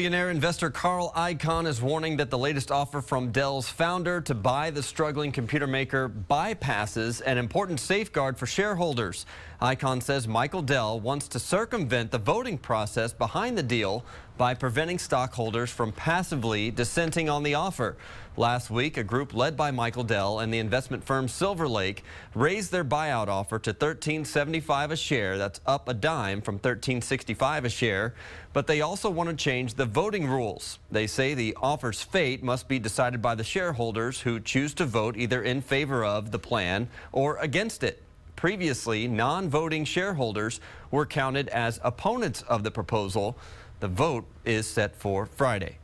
Billionaire investor Carl Icahn is warning that the latest offer from Dell's founder to buy the struggling computer maker bypasses an important safeguard for shareholders. Icahn says Michael Dell wants to circumvent the voting process behind the deal by preventing stockholders from passively dissenting on the offer. Last week, a group led by Michael Dell and the investment firm Silver Lake raised their buyout offer to $13.75 a share. That's up a dime from $13.65 a share. But they also want to change the voting rules. They say the offer's fate must be decided by the shareholders who choose to vote either in favor of the plan or against it. Previously, non-voting shareholders were counted as opponents of the proposal. The vote is set for Friday.